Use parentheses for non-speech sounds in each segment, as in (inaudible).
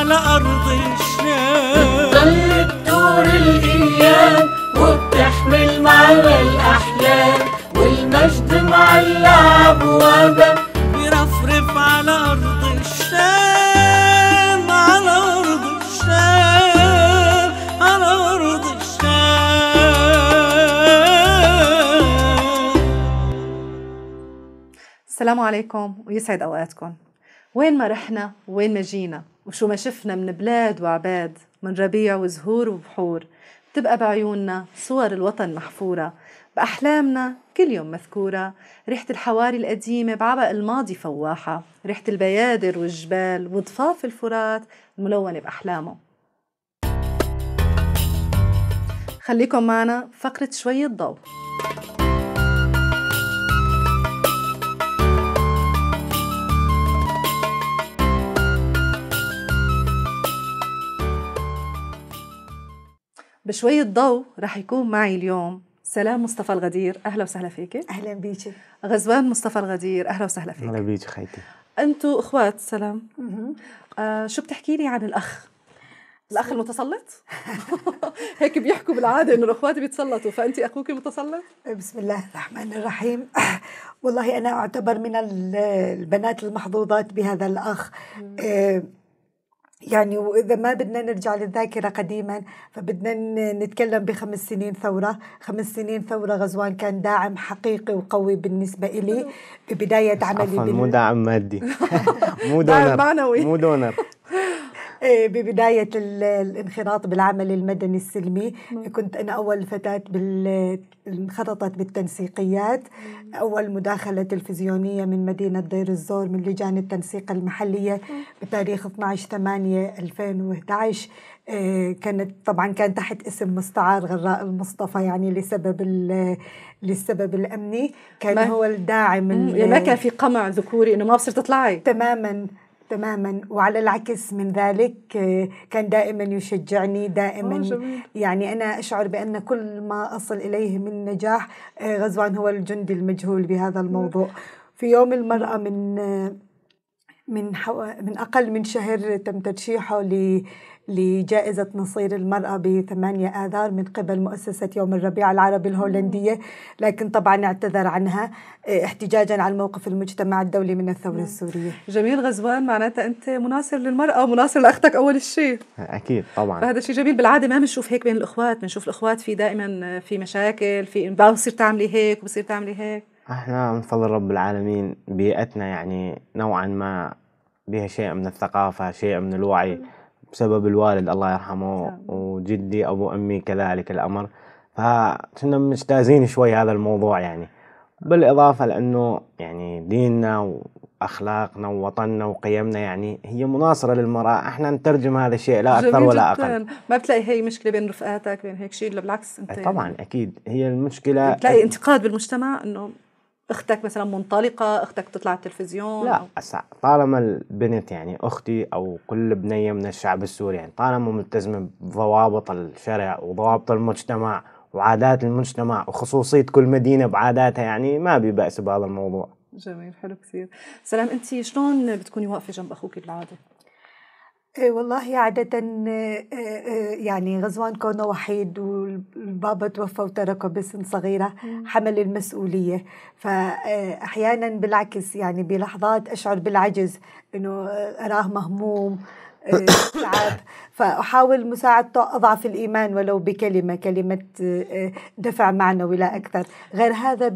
على أرض الشام ظل دور الأيام وبتحمل معنا الأحلام والمجد معلع أبوابا بيرفرف على أرض الشام على أرض الشام على أرض الشام السلام عليكم ويسعد أوقاتكم وين ما رحنا وين ما جينا وشو ما شفنا من بلاد وعباد من ربيع وزهور وبحور بتبقى بعيوننا صور الوطن محفورة بأحلامنا كل يوم مذكورة ريحة الحواري القديمة بعبق الماضي فواحة ريحة البيادر والجبال وضفاف الفرات الملونة بأحلامه خليكم معنا فقرة شوية ضوء بشوية ضوء رح يكون معي اليوم سلام مصطفى الغدير أهلا وسهلا فيك أهلا بيكي غزوان مصطفى الغدير أهلا وسهلا فيك أهلا بيكي خيتي أنتوا إخوات سلام آه شو بتحكي لي عن الأخ؟ الاخ المتسلط (laughs) هيك بيحكوا بالعاده انه الاخوات بيتسلطوا فانت اخوك المتسلط بسم الله الرحمن الرحيم (laughs) والله انا اعتبر من البنات المحظوظات بهذا الاخ يعني وإذا ما بدنا نرجع للذاكرة قديما فبدنا نتكلم بخمس سنين ثورة خمس سنين ثورة غزوان كان داعم حقيقي وقوي بالنسبة إلي (laughs) بداية عملي بال... مو داعم مادي (laughs) مو دونر مو دونر إيه، ببداية الانخراط بالعمل المدني السلمي نعم. كنت أنا أول فتاة انخرطت بالتنسيقيات نعم. أول مداخلة تلفزيونية من مدينة دير الزور من لجان التنسيق المحلية نعم. بتاريخ 12 8 2011 كانت طبعا كان تحت اسم مستعار غراء المصطفى يعني لسبب للسبب الامني كان هو الداعم يعني ما كان في قمع ذكوري انه ما بصير تطلعي تماما تماما وعلى العكس من ذلك آه، كان دائما يشجعني دائما آه، يعني أنا أشعر بأن كل ما أصل إليه من نجاح آه، غزوان هو الجندي المجهول بهذا الموضوع في يوم المرأة من من من اقل من شهر تم ترشيحه لجائزة نصير المرأة ب 8 آذار من قبل مؤسسة يوم الربيع العربي الهولندية لكن طبعا اعتذر عنها إيه، احتجاجا على موقف المجتمع الدولي من الثورة السورية جميل غزوان معناتها أنت مناصر للمرأة ومناصر لأختك أول شيء أكيد طبعا هذا شيء جميل بالعادة ما بنشوف هيك بين الأخوات بنشوف الأخوات في دائما في مشاكل في بصير تعملي هيك وبصير تعملي هيك احنا من فضل رب العالمين بيئتنا يعني نوعا ما بها شيء من الثقافة شيء من الوعي بسبب الوالد الله يرحمه وجدي ابو امي كذلك الامر فكنا مجتازين شوي هذا الموضوع يعني بالاضافه لانه يعني ديننا واخلاقنا ووطننا وقيمنا يعني هي مناصره للمراه احنا نترجم هذا الشيء لا اكثر ولا اقل ما بتلاقي هي مشكله بين رفقاتك بين هيك شيء بالعكس انت طبعا اكيد هي المشكله بتلاقي انتقاد بالمجتمع انه اختك مثلا منطلقه اختك تطلع التلفزيون لا أو... طالما البنت يعني اختي او كل بنيه من الشعب السوري يعني طالما ملتزمه بضوابط الشرع وضوابط المجتمع وعادات المجتمع وخصوصيه كل مدينه بعاداتها يعني ما بي بهذا الموضوع جميل حلو كثير سلام انت شلون بتكوني واقفه جنب اخوك بالعاده إيه، والله عادة آه، آه، آه، يعني غزوان كونه وحيد والبابا توفى وتركه باسم صغيرة حمل المسؤولية فأحيانا بالعكس يعني بلحظات أشعر بالعجز أنه أراه مهموم (coughs) تعب فأحاول مساعدته أضعف الإيمان ولو بكلمة كلمة دفع معنوي لا أكثر غير هذا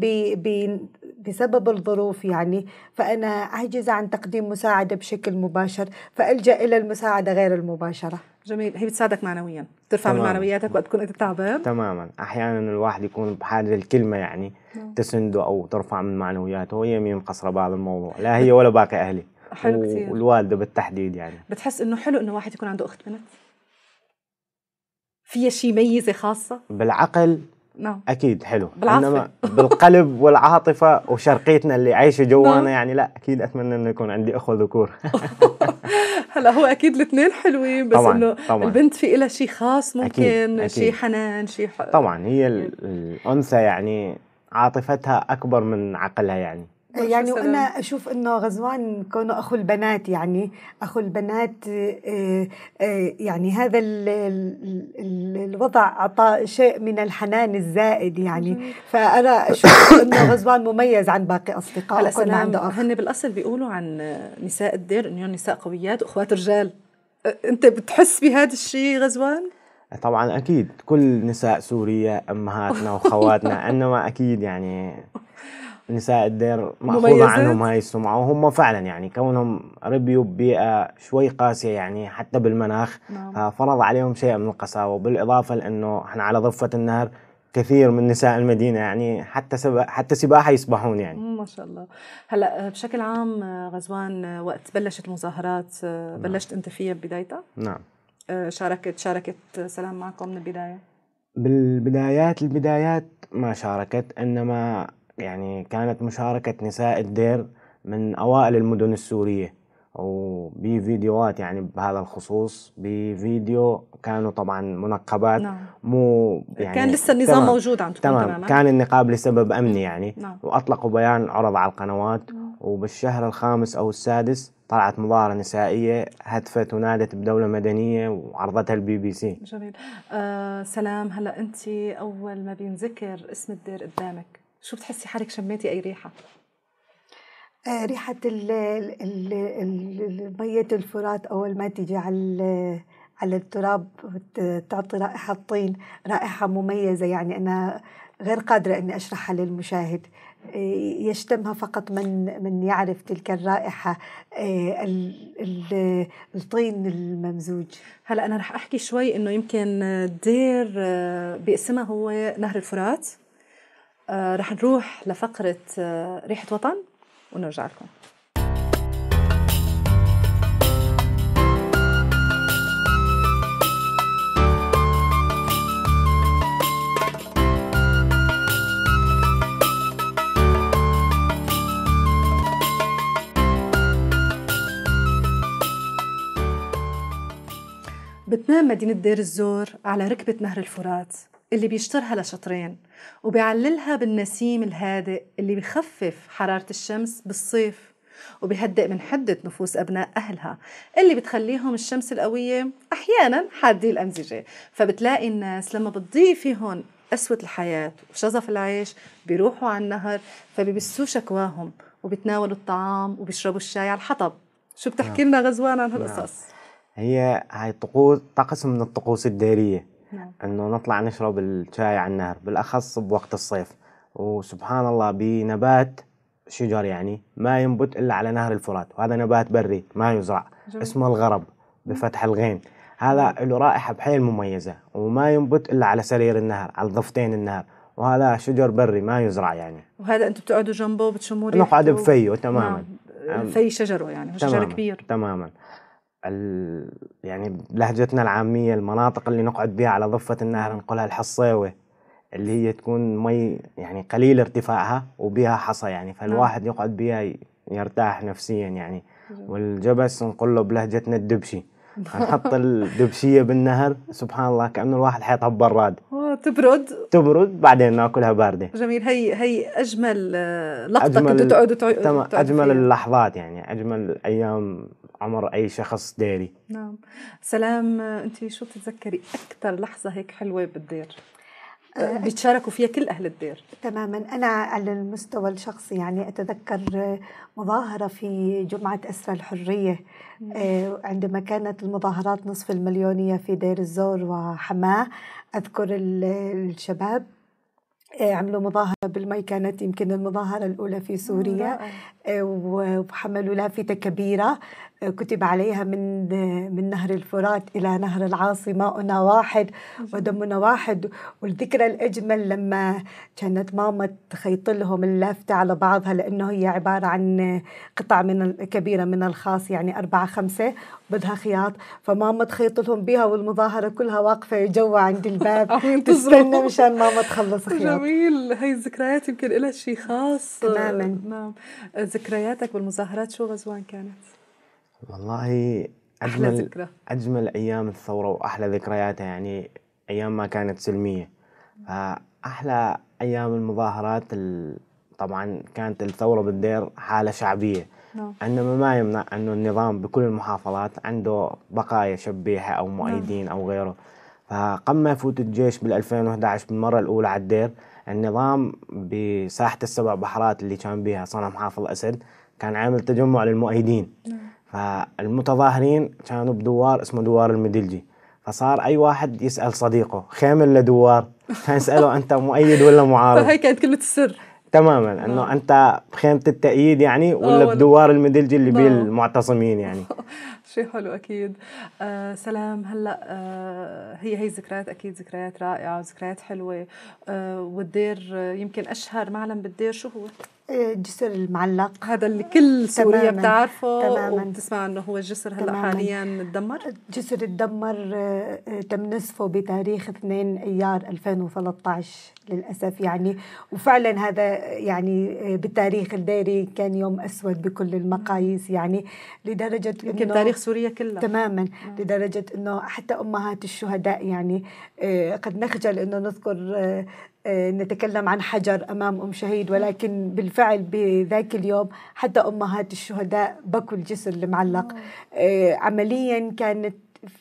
بسبب الظروف يعني فأنا عاجزة عن تقديم مساعدة بشكل مباشر فألجأ إلى المساعدة غير المباشرة جميل هي بتساعدك معنويا ترفع من معنوياتك وقت تكون انت تعبان تماما احيانا الواحد يكون بحاجه الكلمه يعني مم. نعم. تسنده او ترفع من معنوياته وهي قصرة بهذا الموضوع لا هي ولا باقي اهلي حلو كثير والوالده بالتحديد يعني بتحس انه حلو انه واحد يكون عنده اخت بنت فيها شيء ميزه خاصه بالعقل نعم اكيد حلو بالعاطفة. انما بالقلب والعاطفه وشرقيتنا اللي عايشه جوانا نعم. يعني لا اكيد اتمنى انه يكون عندي اخوه ذكور (laughs) هلا هو اكيد الاثنين حلوين بس طبعًا. انه طبعًا. البنت في لها شيء خاص ممكن شيء حنان شيء طبعا هي يعني. الانثى يعني عاطفتها اكبر من عقلها يعني يعني وانا اشوف انه غزوان كونه اخو البنات يعني اخو البنات آه، آه، يعني هذا الوضع اعطى شيء من الحنان الزائد يعني فانا اشوف (coughs) انه غزوان مميز عن باقي اصدقائه كل عنده أخ. هن بالاصل بيقولوا عن نساء الدير انهم نساء قويات واخوات رجال انت بتحس بهذا الشيء غزوان طبعا اكيد كل نساء سوريا امهاتنا وخواتنا (laughs) انما اكيد يعني نساء الدير مأخوذة عنهم هاي السمعة وهم فعلا يعني كونهم ربيوا ببيئة شوي قاسية يعني حتى بالمناخ نعم. فرض عليهم شيء من القساوة بالإضافة لأنه احنا على ضفة النهر كثير من نساء المدينه يعني حتى سب... حتى سباحه يسبحون يعني ما شاء الله هلا بشكل عام آه، غزوان آه، وقت بلشت المظاهرات آه، نعم. بلشت نعم. انت فيها ببدايتها نعم شاركت شاركت سلام معكم من البدايه بالبدايات البدايات ما شاركت انما يعني كانت مشاركة نساء الدير من أوائل المدن السورية وبفيديوهات يعني بهذا الخصوص بفيديو كانوا طبعا منقبات نعم. مو يعني كان لسه النظام تمام موجود عندكم تمام تماما. كان النقاب لسبب امني نعم. يعني نعم. واطلقوا بيان عرض على القنوات نعم. وبالشهر الخامس او السادس طلعت مظاهرة نسائية هتفت ونادت بدولة مدنية وعرضتها البي بي سي جميل آه سلام هلا انت اول ما بينذكر اسم الدير قدامك شو بتحسي حالك شميتي اي ريحه آه ريحة مية الفرات أول ما تيجي على على التراب تعطي رائحة طين رائحة مميزة يعني أنا غير قادرة أني أشرحها للمشاهد آه، يشتمها فقط من من يعرف تلك الرائحة آه، الطين الممزوج هلا أنا رح أحكي شوي إنه يمكن دير آه، باسمها هو نهر الفرات آه، رح نروح لفقرة آه، ريحة وطن ونرجع لكم بتنام مدينة دير الزور على ركبة نهر الفرات اللي بيشترها لشطرين وبيعللها بالنسيم الهادئ اللي بخفف حرارة الشمس بالصيف وبيهدئ من حدة نفوس أبناء أهلها اللي بتخليهم الشمس القوية أحيانا حادي الأمزجة فبتلاقي الناس لما بتضيء فيهم قسوة الحياة وشظف العيش بيروحوا على النهر فبيبسوا شكواهم وبيتناولوا الطعام وبيشربوا الشاي على الحطب شو بتحكي نعم. لنا غزوان عن هالقصص نعم. هي هاي طقوس طقس من الطقوس الدارية نعم. انه نطلع نشرب الشاي على النهر بالاخص بوقت الصيف وسبحان الله بنبات شجر يعني ما ينبت الا على نهر الفرات وهذا نبات بري ما يزرع جميل. اسمه الغرب بفتح الغين هذا له رائحه بحيل مميزه وما ينبت الا على سرير النهر على ضفتين النهر وهذا شجر بري ما يزرع يعني وهذا انتم بتقعدوا جنبه بتشموا ريحته نقعد بفيه تماما نعم. في شجره يعني هو شجر كبير تماما يعني بلهجتنا العاميه المناطق اللي نقعد بها على ضفه النهر نقولها الحصيوه اللي هي تكون مي يعني قليل ارتفاعها وبها حصى يعني نعم. فالواحد يقعد بها يرتاح نفسيا يعني والجبس نقول له بلهجتنا الدبشي (laughs) نحط الدبشيه بالنهر سبحان الله كانه الواحد حيطها ببراد تبرد تبرد بعدين ناكلها بارده جميل هي هي اجمل آه، لقطه كنتوا تقعدوا تقعدوا اجمل فيها. اللحظات يعني اجمل ايام عمر اي شخص ديري نعم سلام انت شو بتتذكري اكثر لحظه هيك حلوه بالدير آه. بيتشاركوا فيها كل اهل الدير تماما انا على المستوى الشخصي يعني اتذكر مظاهره في جمعه اسرى الحريه آه، عندما كانت المظاهرات نصف المليونيه في دير الزور وحماه اذكر الشباب آه، عملوا مظاهرة بالمي كانت يمكن المظاهرة الأولى في سوريا وحملوا لافتة كبيرة كتب عليها من من نهر الفرات إلى نهر العاصي ماؤنا واحد ودمنا واحد والذكرى الأجمل لما كانت ماما تخيط لهم اللافتة على بعضها لأنه هي عبارة عن قطع من كبيرة من الخاص يعني أربعة خمسة بدها خياط فماما تخيط لهم بها والمظاهرة كلها واقفة جوا عند الباب (laughs) تستنى مشان ماما تخلص (laughs) خياط جميل هاي الذكريات يمكن لها شيء خاص تماما نعم ذكرياتك بالمظاهرات شو غزوان كانت؟ والله أجمل أحلى ذكرى أجمل أيام الثورة وأحلى ذكرياتها يعني أيام ما كانت سلمية أحلى أيام المظاهرات طبعا كانت الثورة بالدير حالة شعبية نعم. إنما ما يمنع أنه النظام بكل المحافظات عنده بقايا شبيحة أو نعم. مؤيدين أو غيره فقبل ما يفوت الجيش بال 2011 بالمرة الأولى على الدير النظام بساحة السبع بحرات اللي كان بها صنع حافظ أسد كان عامل تجمع للمؤيدين نعم. فالمتظاهرين كانوا بدوار اسمه دوار المدلجي فصار اي واحد يسال صديقه خيم ولا دوار يساله انت مؤيد ولا معارض فهي (laughs) كانت كلمه السر تماما انه آه. انت بخيمه التأييد يعني آه، ولا بدوار المدلجي اللي آه. بيه المعتصمين يعني (laughs) شيء حلو اكيد آه سلام هلا آه هي هي الذكريات اكيد ذكريات رائعه وذكريات حلوه آه والدير يمكن اشهر معلم بالدير شو هو؟ إيه، جسر المعلق هذا اللي كل سوريا بتعرفه تماما وبتسمع انه هو الجسر هلا حاليا تدمر الجسر تدمر تم نصفه بتاريخ 2 ايار 2013 للاسف يعني وفعلا هذا يعني إيه، بالتاريخ الداري كان يوم اسود بكل المقاييس يعني لدرجه انه يمكن تاريخ سوريا كلها تماما لدرجه انه حتى امهات الشهداء يعني إيه، قد نخجل انه نذكر آه، نتكلم عن حجر امام ام شهيد ولكن بالفعل بذاك اليوم حتى امهات الشهداء بكوا الجسر المعلق آه، عمليا كانت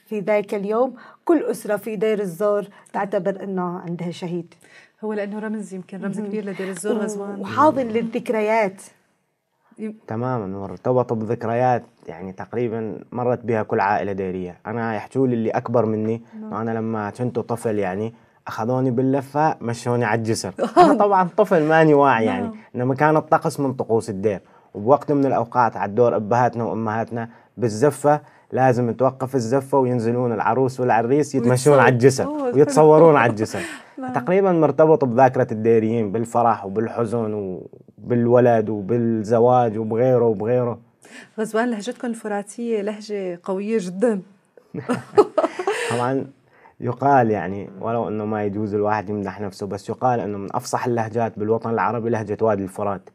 في ذاك اليوم كل اسره في دير الزور تعتبر انه عندها شهيد هو لانه رمز يمكن رمز كبير لدير الزور غزوان وحاضن للذكريات تماما مرتبطه بذكريات يعني تقريبا مرت بها كل عائله ديريه انا يحكوا لي اللي اكبر مني نعم. انا لما كنت طفل يعني اخذوني باللفه مشوني على الجسر (laughs) انا طبعا طفل ماني واعي يعني نعم. انما كان الطقس من طقوس الدير وبوقت من الاوقات على الدور ابهاتنا وامهاتنا بالزفه لازم توقف الزفه وينزلون العروس والعريس يتمشون على الجسر ويتصورون على الجسر (laughs) نعم. تقريبا مرتبط بذاكره الديريين بالفرح وبالحزن وبالولد وبالزواج وبغيره وبغيره غزوان لهجتكم الفراتيه لهجه قويه جدا (laughs) طبعا يقال يعني ولو انه ما يجوز الواحد يمدح نفسه بس يقال انه من افصح اللهجات بالوطن العربي لهجه وادي الفرات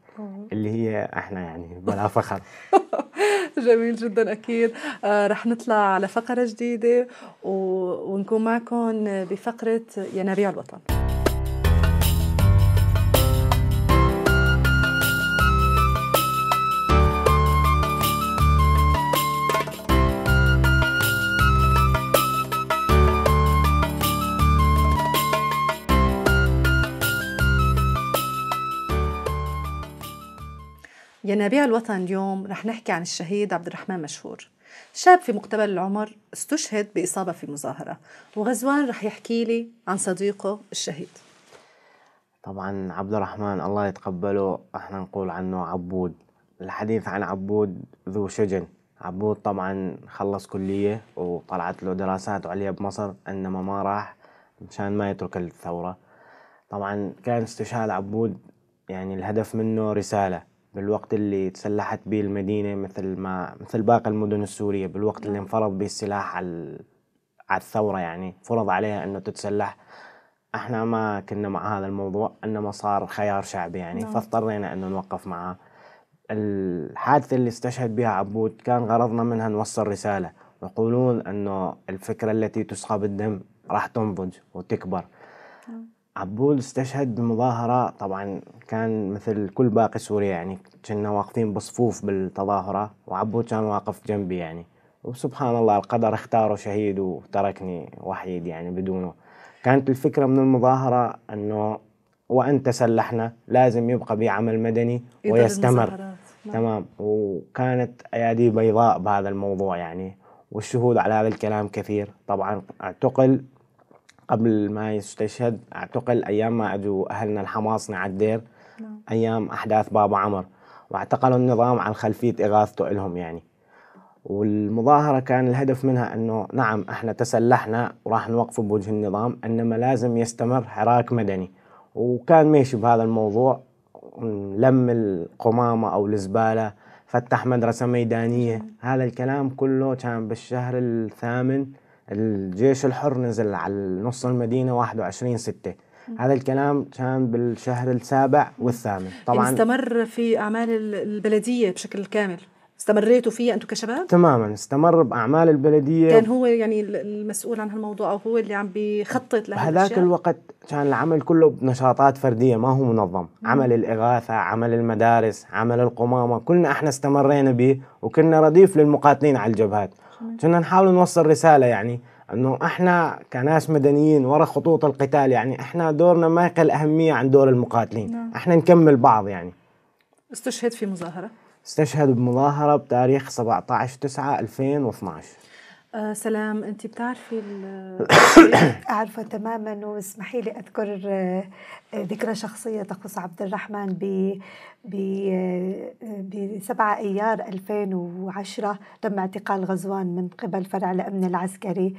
اللي هي احنا يعني بلا فخر (laughs) جميل جدا اكيد آه رح نطلع على فقره جديده و... ونكون معكم بفقره ينابيع الوطن ينابيع الوطن اليوم رح نحكي عن الشهيد عبد الرحمن مشهور شاب في مقتبل العمر استشهد بإصابة في مظاهرة وغزوان رح يحكي لي عن صديقه الشهيد طبعا عبد الرحمن الله يتقبله احنا نقول عنه عبود الحديث عن عبود ذو شجن عبود طبعا خلص كلية وطلعت له دراسات عليا بمصر إنما ما راح مشان ما يترك الثورة طبعا كان استشهاد عبود يعني الهدف منه رسالة بالوقت اللي تسلحت به المدينة مثل ما مثل باقي المدن السورية بالوقت اللي نعم. انفرض به السلاح على على الثورة يعني فرض عليها أنه تتسلح احنا ما كنا مع هذا الموضوع انما صار خيار شعبي يعني نعم. فاضطرينا انه نوقف معاه الحادثة اللي استشهد بها عبود كان غرضنا منها نوصل رسالة يقولون انه الفكرة التي تسقى بالدم راح تنضج وتكبر عبول استشهد بمظاهرة طبعا كان مثل كل باقي سوريا يعني كنا واقفين بصفوف بالتظاهرة وعبود كان واقف جنبي يعني وسبحان الله القدر اختاره شهيد وتركني وحيد يعني بدونه كانت الفكرة من المظاهرة أنه وأن تسلحنا لازم يبقى بعمل عمل مدني ويستمر نعم. تمام وكانت أيادي بيضاء بهذا الموضوع يعني والشهود على هذا الكلام كثير طبعا اعتقل قبل ما يستشهد اعتقل ايام ما اجوا اهلنا الحماصنه على الدير نعم. ايام احداث بابا عمر واعتقلوا النظام عن خلفيه اغاثته لهم يعني والمظاهرة كان الهدف منها أنه نعم إحنا تسلحنا وراح نوقف بوجه النظام إنما لازم يستمر حراك مدني وكان ماشي بهذا الموضوع لم القمامة أو الزبالة فتح مدرسة ميدانية نعم. هذا الكلام كله كان بالشهر الثامن الجيش الحر نزل على نص المدينة 21 ستة هذا الكلام كان بالشهر السابع والثامن يعني طبعا استمر في أعمال البلدية بشكل كامل استمريتوا فيها انتم كشباب؟ تماما استمر باعمال البلديه كان هو يعني المسؤول عن هالموضوع او هو اللي عم بيخطط لهذا هذاك الوقت كان العمل كله بنشاطات فرديه ما هو منظم، مم. عمل الاغاثه، عمل المدارس، عمل القمامه، كلنا احنا استمرينا به وكنا رديف للمقاتلين على الجبهات كنا نحاول نوصل رساله يعني انه احنا كناس مدنيين ورا خطوط القتال يعني احنا دورنا ما يقل اهميه عن دور المقاتلين نعم. احنا نكمل بعض يعني استشهد في مظاهره استشهد بمظاهره بتاريخ 17 9 2012 آه سلام انت بتعرفي (coughs) اعرفه تماما واسمحي لي اذكر آه، آه، ذكرى شخصيه تخص عبد الرحمن ب ب 7 آه، ايار 2010 تم اعتقال غزوان من قبل فرع الامن العسكري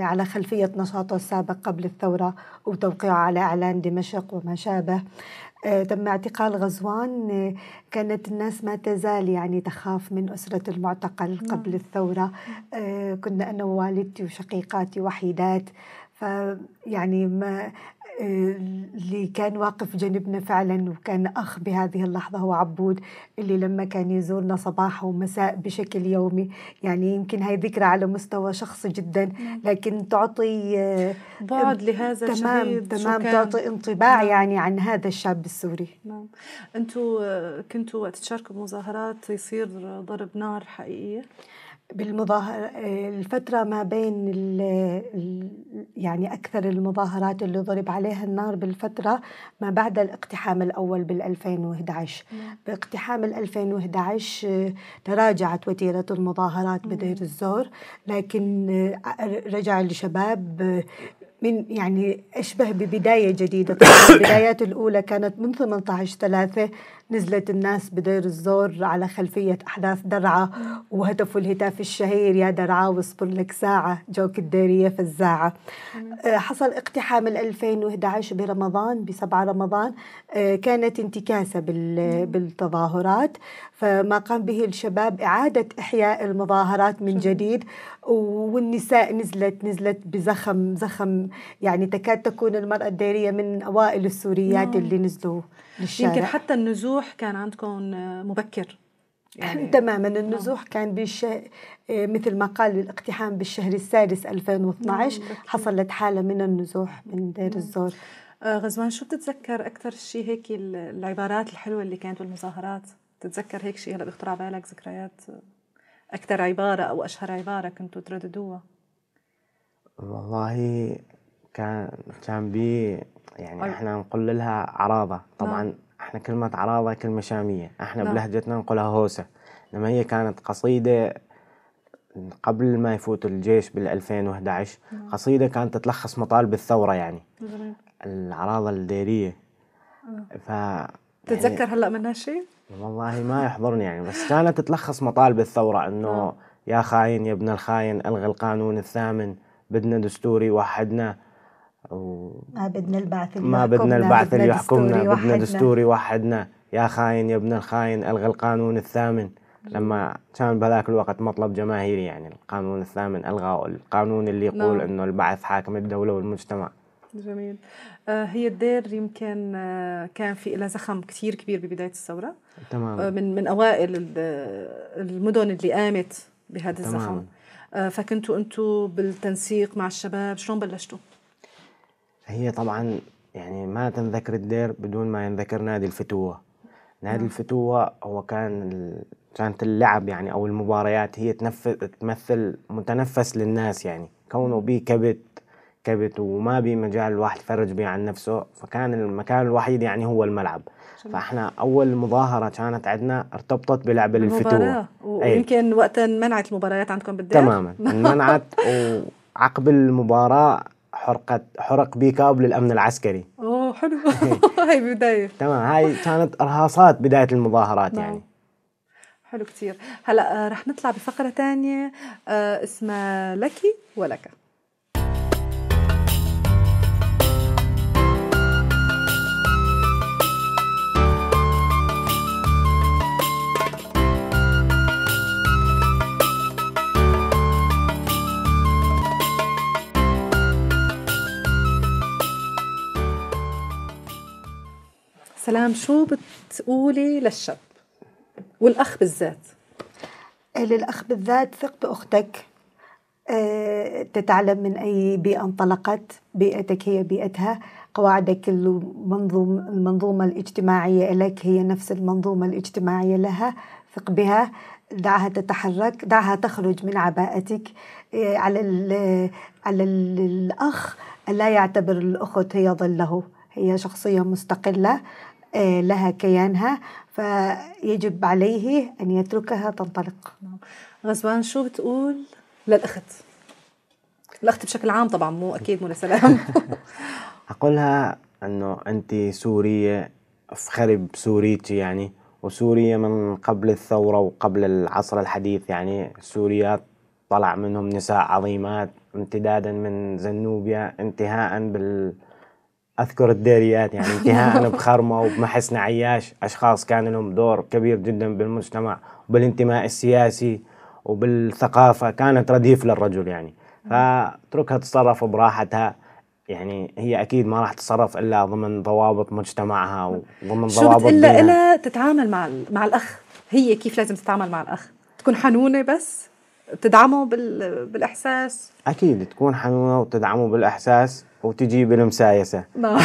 على خلفيه نشاطه السابق قبل الثوره وتوقيعه على اعلان دمشق وما شابه آه، تم اعتقال غزوان آه، كانت الناس ما تزال يعني تخاف من أسرة المعتقل نعم. قبل الثورة نعم. آه، كنا أنا ووالدتي وشقيقاتي وحيدات فيعني ما اللي كان واقف جنبنا فعلا وكان أخ بهذه اللحظة هو عبود اللي لما كان يزورنا صباح ومساء بشكل يومي يعني يمكن هاي ذكرى على مستوى شخصي جدا نعم. لكن تعطي بعد آه، لهذا تمام تمام تعطي انطباع نعم. يعني عن هذا الشاب السوري نعم أنتوا آه، كنتوا وقت تشاركوا بمظاهرات يصير ضرب نار حقيقية؟ بالمظاهر الفترة ما بين ال يعني أكثر المظاهرات اللي ضرب عليها النار بالفترة ما بعد الاقتحام الأول بال 2011 نعم. باقتحام ال 2011 تراجعت وتيرة المظاهرات نعم. بدير الزور لكن رجع الشباب من يعني أشبه ببداية جديدة البدايات الأولى كانت من 18 ثلاثة نزلت الناس بدير الزور على خلفية أحداث درعا وهتفوا الهتاف الشهير يا درعة واصبر لك ساعة جوك الديرية فزاعة آه، حصل اقتحام 2011 برمضان ب 7 رمضان آه، كانت انتكاسة بالتظاهرات فما قام به الشباب إعادة إحياء المظاهرات من جديد والنساء نزلت نزلت بزخم زخم يعني تكاد تكون المرأة الديرية من أوائل السوريات نعم. اللي نزلوا للشارع. يمكن حتى النزوع النزوح كان عندكم آه، مبكر يعني (laughs) تماما نعم. النزوح كان بش... آه، مثل ما قال الاقتحام بالشهر السادس 2012 نعم، حصلت حالة من النزوح من دير نعم. الزور آه، غزوان شو بتتذكر أكثر شيء هيك العبارات الحلوة اللي كانت بالمظاهرات بتتذكر هيك شيء هلا بيخطر على بالك ذكريات أكثر عبارة أو أشهر عبارة كنتوا ترددوها والله كان كان بي يعني احنا نقول لها عراضه طبعا احنا كلمة عراضة كلمة شامية احنا نعم. بلهجتنا نقولها هوسة لما هي كانت قصيدة قبل ما يفوت الجيش بال 2011 نعم. قصيدة كانت تلخص مطالب الثورة يعني نعم. العراضة الديرية آه. ف يعني تتذكر يعني هلا منها شيء؟ والله ما يحضرني يعني بس كانت تلخص مطالب الثورة انه آه. يا خاين يا ابن الخاين الغي القانون الثامن بدنا دستوري وحدنا و... ما بدنا البعث اللي ما بدنا البعث اللي يحكمنا بدنا دستور يوحدنا يا خاين يا ابن الخاين الغي القانون الثامن لما كان بهذاك الوقت مطلب جماهيري يعني القانون الثامن الغاء القانون اللي يقول نعم. انه البعث حاكم الدوله والمجتمع جميل آه، هي الدير يمكن آه، كان في لها زخم كثير كبير ببدايه الثوره تمام آه، من من اوائل المدن اللي قامت بهذا الزخم فكنتوا انتم بالتنسيق مع الشباب شلون بلشتوا؟ هي طبعا يعني ما تنذكر الدير بدون ما ينذكر نادي الفتوة نادي نعم. الفتوة هو كان كانت اللعب يعني أو المباريات هي تنفذ تمثل متنفس للناس يعني كونه بي كبت كبت وما بي مجال الواحد يفرج به عن نفسه فكان المكان الوحيد يعني هو الملعب فاحنا اول مظاهره كانت عندنا ارتبطت بلعبه للفتوه إيه. ويمكن وقتها منعت المباريات عندكم بالدير تماما منعت (laughs) وعقب المباراه حرقت حرق بيكاب للامن العسكري اوه حلو (laughs) (laughs) هاي بدايه تمام هاي كانت ارهاصات بدايه المظاهرات نعم. يعني حلو كثير هلا آه، رح نطلع بفقره ثانيه آه، اسمها لك ولك سلام شو بتقولي للشاب والأخ بالذات آه، للأخ بالذات ثق بأختك آه، تتعلم من أي بيئة انطلقت بيئتك هي بيئتها قواعدك المنظوم المنظومة الاجتماعية لك هي نفس المنظومة الاجتماعية لها ثق بها دعها تتحرك دعها تخرج من عباءتك آه، على على ال الأخ لا يعتبر الأخت هي ظله هي شخصية مستقلة آه، لها كيانها فيجب عليه أن يتركها تنطلق غزوان شو بتقول للأخت الأخت بشكل عام طبعا مو أكيد مو لسلام (laughs) أقولها أنه أنت سورية افخري بسوريتي يعني وسوريا من قبل الثورة وقبل العصر الحديث يعني سوريا طلع منهم نساء عظيمات امتدادا من زنوبيا انتهاء بال اذكر الديريات يعني انتهاء (laughs) بخرمه وبمحسن عياش اشخاص كان لهم دور كبير جدا بالمجتمع وبالانتماء السياسي وبالثقافه كانت رديف للرجل يعني فاتركها تتصرف براحتها يعني هي اكيد ما راح تتصرف الا ضمن ضوابط مجتمعها وضمن ضوابط الا الا تتعامل مع مع الاخ هي كيف لازم تتعامل مع الاخ تكون حنونه بس بتدعمه بالاحساس اكيد تكون حميمه وتدعمه بالاحساس وتجي بالمسايسه نعم.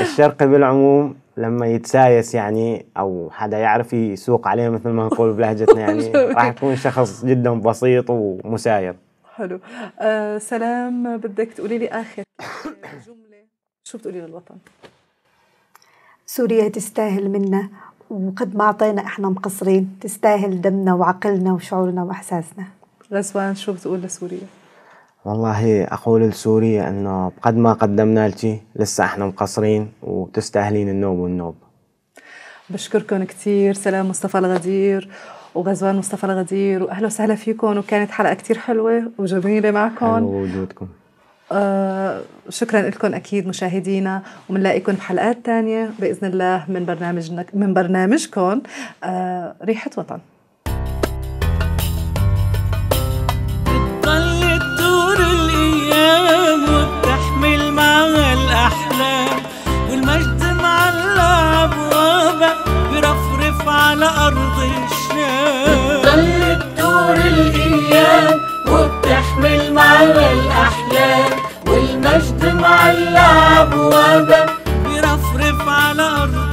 الشرقي بالعموم لما يتسايس يعني او حدا يعرف يسوق عليه مثل ما نقول بلهجتنا يعني (laughs) راح يكون شخص جدا بسيط ومساير حلو آه سلام بدك تقولي لي اخر جمله شو بتقولي للوطن سوريا تستاهل منا وقد ما عطينا احنا مقصرين تستاهل دمنا وعقلنا وشعورنا واحساسنا غسوان شو بتقول لسوريا والله اقول لسوريا انه بقد ما قدمنا لك لسه احنا مقصرين وتستاهلين النوب والنوب بشكركم كثير سلام مصطفى الغدير وغزوان مصطفى الغدير واهلا وسهلا فيكم وكانت حلقه كثير حلوه وجميله معكم حلو وجودكم آه، شكرا لكم اكيد مشاهدينا وبنلاقيكم بحلقات ثانيه باذن الله من برنامجنا من برنامجكم آه، ريحه وطن بتضل تدور الايام وبتحمل معها الاحلام والمجد معلق ابوابك برفرف على ارض الشام بتضل تدور الايام وبتحمل معها الاحلام والمجد معلى ابوابك بيرفرف على الرب